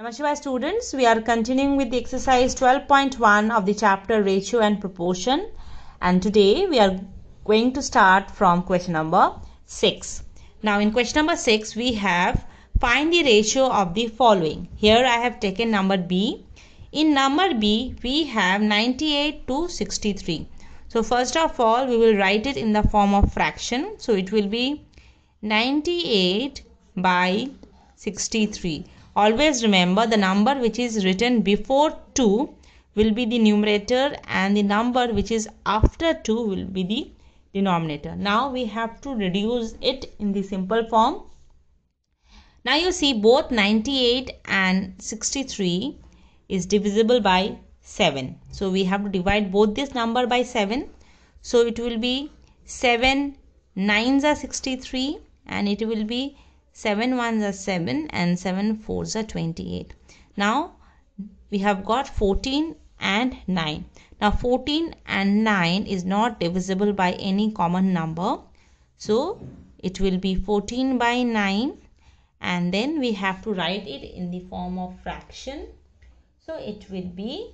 Namaskar students, we are continuing with the exercise 12.1 of the chapter ratio and proportion and today we are going to start from question number 6. Now in question number 6 we have find the ratio of the following. Here I have taken number B. In number B we have 98 to 63. So first of all we will write it in the form of fraction. So it will be 98 by 63. Always remember the number which is written before 2 will be the numerator and the number which is after 2 will be the denominator. Now we have to reduce it in the simple form. Now you see both 98 and 63 is divisible by 7. So we have to divide both this number by 7. So it will be 7 nines are 63 and it will be 7 ones are 7 and 7 fours are 28. Now we have got 14 and 9. Now 14 and 9 is not divisible by any common number. So it will be 14 by 9 and then we have to write it in the form of fraction. So it will be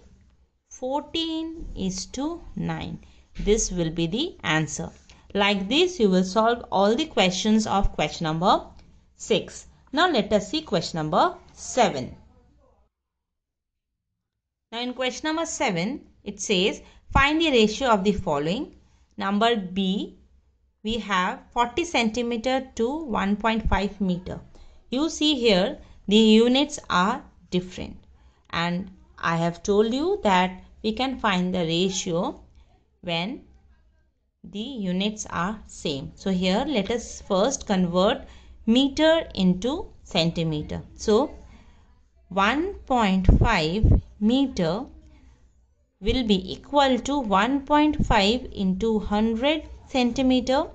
14 is to 9. This will be the answer. Like this you will solve all the questions of question number 6. Now let us see question number 7. Now in question number 7, it says find the ratio of the following. Number B, we have 40 centimeter to 1.5 meter. You see here the units are different and I have told you that we can find the ratio when the units are same. So here let us first convert meter into centimeter. So 1.5 meter will be equal to 1.5 into 100 centimeter.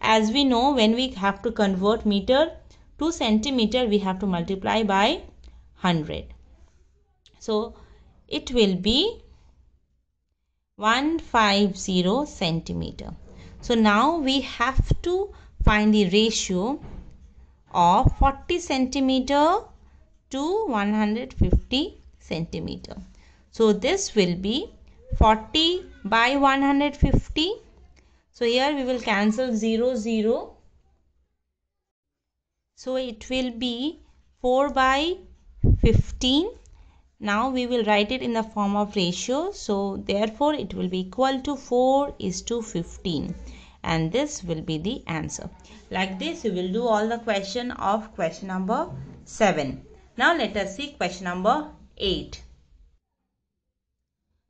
As we know when we have to convert meter to centimeter we have to multiply by 100. So it will be 150 centimeter. So now we have to find the ratio of 40 centimeter to 150 centimeter. So this will be 40 by 150. So here we will cancel 0 0. So it will be 4 by 15. Now we will write it in the form of ratio. So therefore it will be equal to 4 is to 15 and this will be the answer like this you will do all the question of question number 7 now let us see question number 8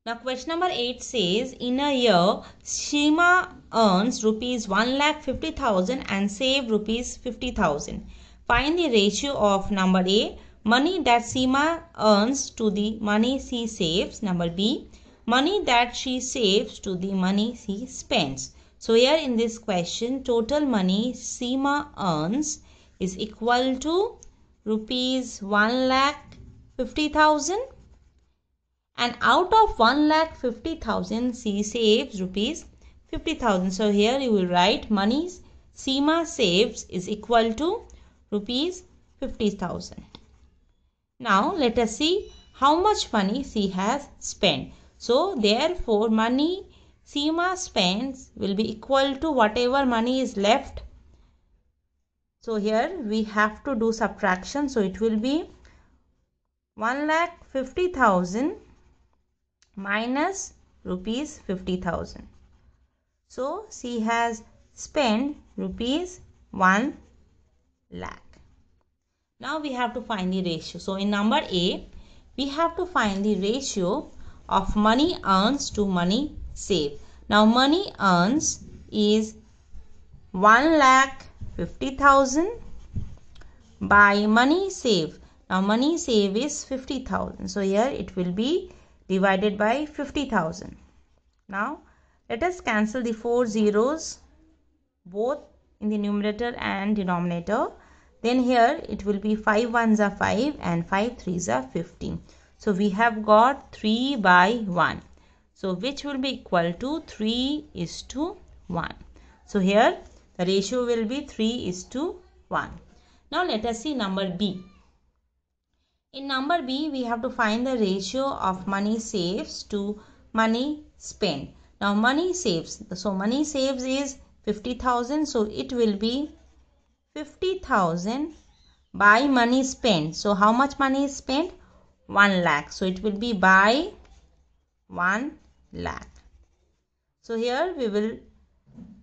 now question number 8 says in a year Shima earns rupees 1,50,000 and save rupees 50,000. Find the ratio of number A money that Seema earns to the money she saves. Number B money that she saves to the money she spends. So here in this question total money Seema earns is equal to rupees 1 lakh 50,000 and out of 1 lakh 50,000 she saves rupees 50,000. So here you will write money Seema saves is equal to rupees 50,000. Now let us see how much money she has spent. So therefore money Seema spends will be equal to whatever money is left. So here we have to do subtraction. So it will be one lakh fifty thousand minus rupees 50,000. So she has spent rupees 1 lakh. Now we have to find the ratio. So in number A, we have to find the ratio of money earns to money save. Now money earns is one lakh fifty thousand by money save. Now money save is 50,000. So here it will be divided by 50,000. Now let us cancel the four zeros both in the numerator and denominator. Then here it will be 5 ones are 5 and 5 threes are 15. So we have got 3 by 1. So which will be equal to 3 is to 1. So here the ratio will be 3 is to 1. Now let us see number B. In number B, we have to find the ratio of money saves to money spent. Now money saves, so money saves is 50,000, so it will be 50,000 by money spent. So how much money is spent? 1 lakh. So it will be by 1 lakh. So here we will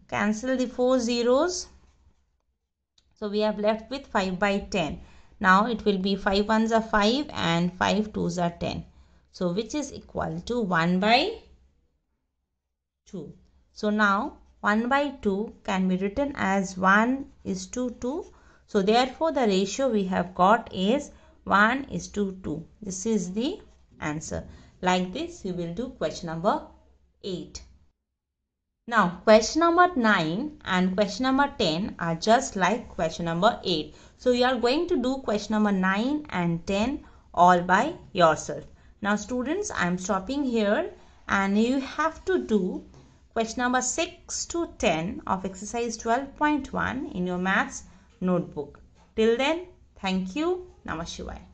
cancel the four zeros. So we have left with 5 by 10. Now it will be 5 ones are 5 and 5 twos are 10. So which is equal to 1 by 2. So now 1 by 2 can be written as 1 is to 2. So therefore the ratio we have got is 1 is to 2. This is the answer. Like this, you will do question number 8. Now, question number 9 and question number 10 are just like question number 8. So, you are going to do question number 9 and 10 all by yourself. Now, students, I am stopping here and you have to do question number 6 to 10 of exercise 12.1 in your maths notebook. Till then, thank you. Namaste.